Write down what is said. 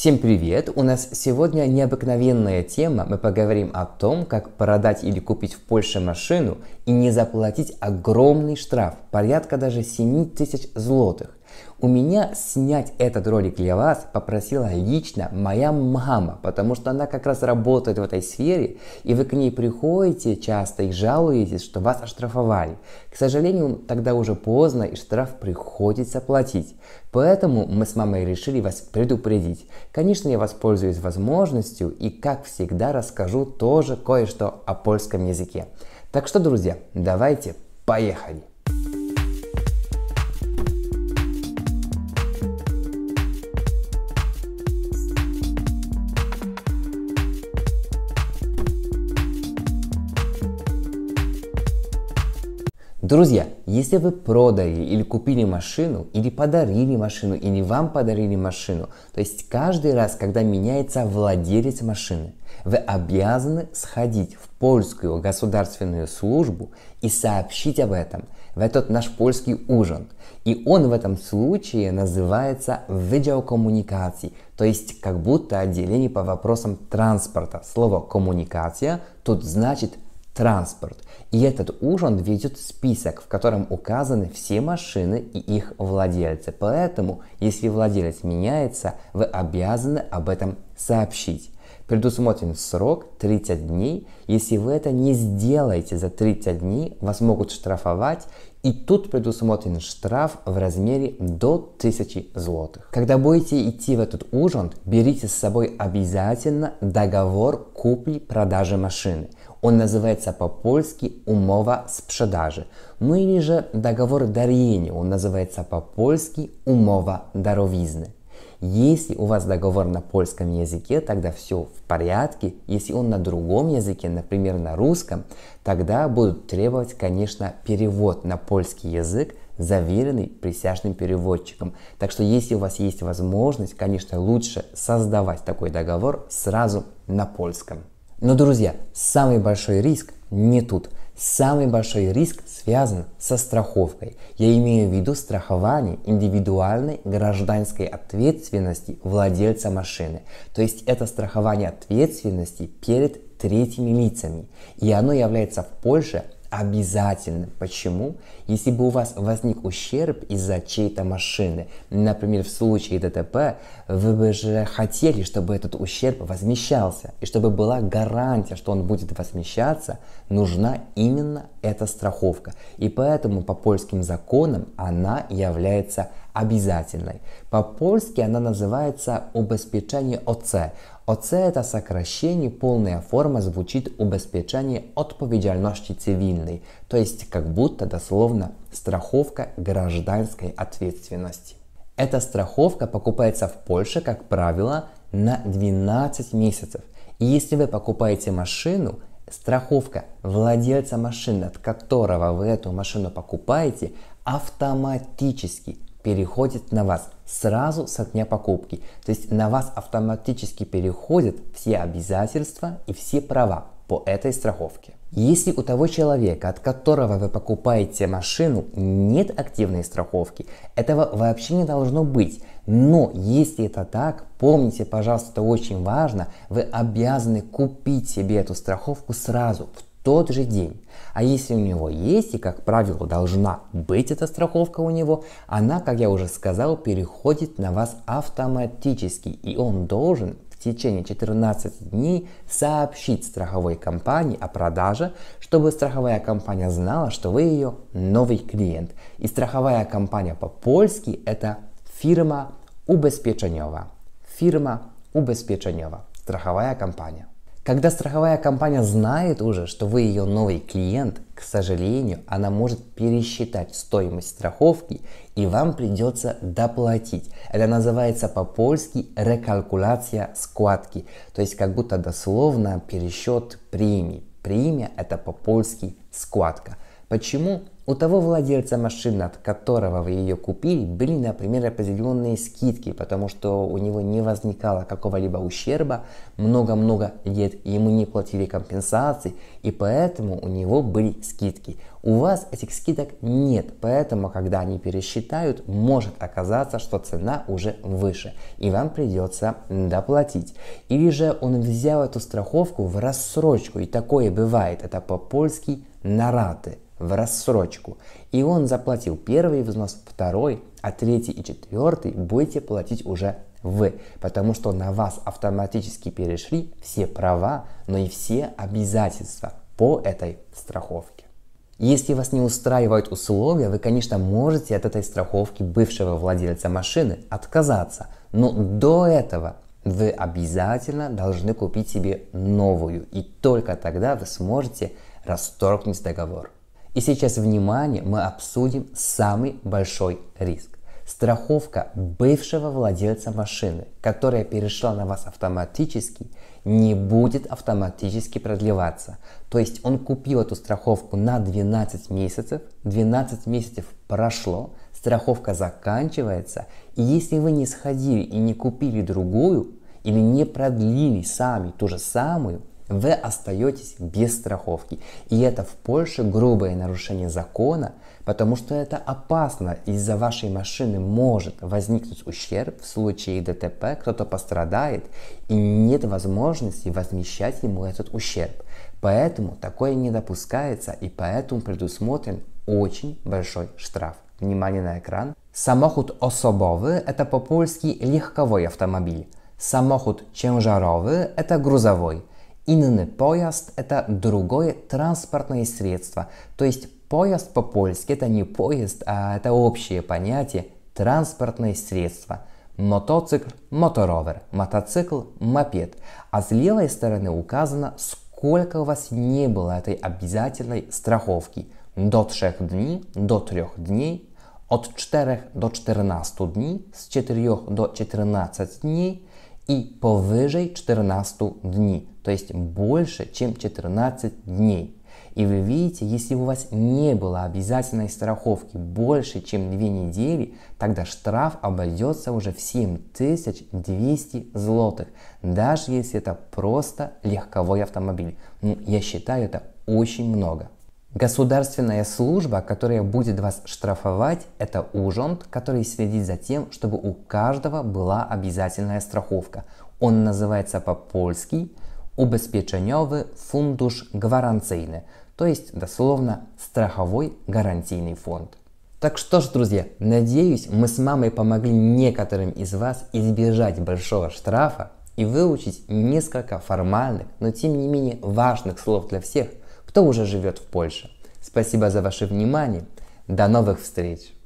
Всем привет! У нас сегодня необыкновенная тема. Мы поговорим о том, как продать или купить в Польше машину и не заплатить огромный штраф, порядка даже 7 тысяч злотых. У меня снять этот ролик для вас попросила лично моя мама, потому что она как раз работает в этой сфере, и вы к ней приходите часто и жалуетесь, что вас оштрафовали. К сожалению, тогда уже поздно, и штраф приходится платить. Поэтому мы с мамой решили вас предупредить. Конечно, я воспользуюсь возможностью и, как всегда, расскажу тоже кое-что о польском языке. Так что, друзья, давайте поехали! Друзья, если вы продали или купили машину, или подарили машину, или вам подарили машину, то есть каждый раз, когда меняется владелец машины, вы обязаны сходить в польскую государственную службу и сообщить об этом в этот наш польский ужин. И он в этом случае называется «выдел коммуникаций, то есть как будто отделение по вопросам транспорта. Слово «коммуникация» тут значит транспорт. И этот ужин ведет список, в котором указаны все машины и их владельцы. Поэтому, если владелец меняется, вы обязаны об этом сообщить. Предусмотрен срок 30 дней. Если вы это не сделаете за 30 дней, вас могут штрафовать. И тут предусмотрен штраф в размере до 1000 злотых. Когда будете идти в этот ужин, берите с собой обязательно договор купли-продажи машины. Он называется по-польски умова спrzedажи. Ну или же договор дарения. Он называется по-польски умова даровизны. Если у вас договор на польском языке, тогда все в порядке. Если он на другом языке, например, на русском, тогда будут требовать, конечно, перевод на польский язык, заверенный присяжным переводчиком. Так что если у вас есть возможность, конечно, лучше создавать такой договор сразу на польском. Но, друзья, самый большой риск не тут. Самый большой риск связан со страховкой. Я имею в виду страхование индивидуальной гражданской ответственности владельца машины. То есть это страхование ответственности перед третьими лицами. И оно является в Польше обязательным. Почему? Если бы у вас возник ущерб из-за чьей-то машины, например, в случае ДТП, вы бы же хотели, чтобы этот ущерб возмещался, и чтобы была гарантия, что он будет возмещаться, нужна именно эта страховка. И поэтому по польским законам она является обязательной. По-польски она называется "обеспечение ОЦ – это сокращение, полная форма звучит "обеспечение ответственности цивильной», то есть как будто дословно подробно, страховка гражданской ответственности. Эта страховка покупается в Польше, как правило, на 12 месяцев. И если вы покупаете машину, страховка владельца машины, от которого вы эту машину покупаете, автоматически переходит на вас сразу со дня покупки. То есть на вас автоматически переходят все обязательства и все права, по этой страховке. Если у того человека, от которого вы покупаете машину, нет активной страховки, этого вообще не должно быть. Но если это так, помните, пожалуйста, это очень важно, вы обязаны купить себе эту страховку сразу, в тот же день. А если у него есть, и как правило должна быть эта страховка у него, она, как я уже сказал, переходит на вас автоматически, и он должен в течение 14 дней сообщить страховой компании о продаже, чтобы страховая компания знала, что вы ее новый клиент. И страховая компания по-польски это фирма ubezpieczeniowa. Фирма ubezpieczeniowa. Страховая компания. Когда страховая компания знает уже, что вы ее новый клиент, к сожалению, она может пересчитать стоимость страховки и вам придется доплатить. Это называется по-польски рекалькуляция складки, то есть как будто дословно пересчет премии. Премия это по-польски складка. Почему? У того владельца машины, от которого вы ее купили, были, например, определенные скидки, потому что у него не возникало какого-либо ущерба, много-много лет ему не платили компенсации, и поэтому у него были скидки. У вас этих скидок нет, поэтому, когда они пересчитают, может оказаться, что цена уже выше, и вам придется доплатить. Или же он взял эту страховку в рассрочку, и такое бывает, это по-польски нараты в рассрочку. И он заплатил первый взнос, второй, а третий и четвертый будете платить уже вы, потому что на вас автоматически перешли все права, но и все обязательства по этой страховке. Если вас не устраивают условия, вы, конечно, можете от этой страховки бывшего владельца машины отказаться, но до этого вы обязательно должны купить себе новую, и только тогда вы сможете расторгнуть договор. И сейчас, внимание, мы обсудим самый большой риск. Страховка бывшего владельца машины, которая перешла на вас автоматически, не будет автоматически продлеваться. То есть он купил эту страховку на 12 месяцев, 12 месяцев прошло, страховка заканчивается, и если вы не сходили и не купили другую, или не продлили сами ту же самую, вы остаетесь без страховки. И это в Польше грубое нарушение закона, потому что это опасно. Из-за вашей машины может возникнуть ущерб в случае ДТП, кто-то пострадает, и нет возможности возмещать ему этот ущерб. Поэтому такое не допускается, и поэтому предусмотрен очень большой штраф. Внимание на экран. Самоход особовый – это по-польски легковой автомобиль. Самоход ciężarowy – это грузовой. Inny pojazd – это другое транспортное средство. То есть поезд по-польски – это не поезд, а это общее понятие транспортное средство. Мотоцикл – моторовер, мотоцикл – мопед. А с левой стороны указано, сколько у вас не было этой обязательной страховки. До 3 дней, до 3 дней, от 4 до 14 дней, с 4 до 14 дней – и поwyżej 14 дней, то есть больше, чем 14 дней. И вы видите, если у вас не было обязательной страховки больше, чем 2 недели, тогда штраф обойдется уже в 7200 злотых, даже если это просто легковой автомобиль. Ну, я считаю, это очень много. Государственная служба, которая будет вас штрафовать, это ужонт, который следит за тем, чтобы у каждого была обязательная страховка. Он называется по-польски «Убеспеченёвый фундуш гарантийный», то есть дословно «страховой гарантийный фонд». Так что ж, друзья, надеюсь, мы с мамой помогли некоторым из вас избежать большого штрафа и выучить несколько формальных, но тем не менее важных слов для всех – кто уже живет в Польше. Спасибо за ваше внимание. До новых встреч!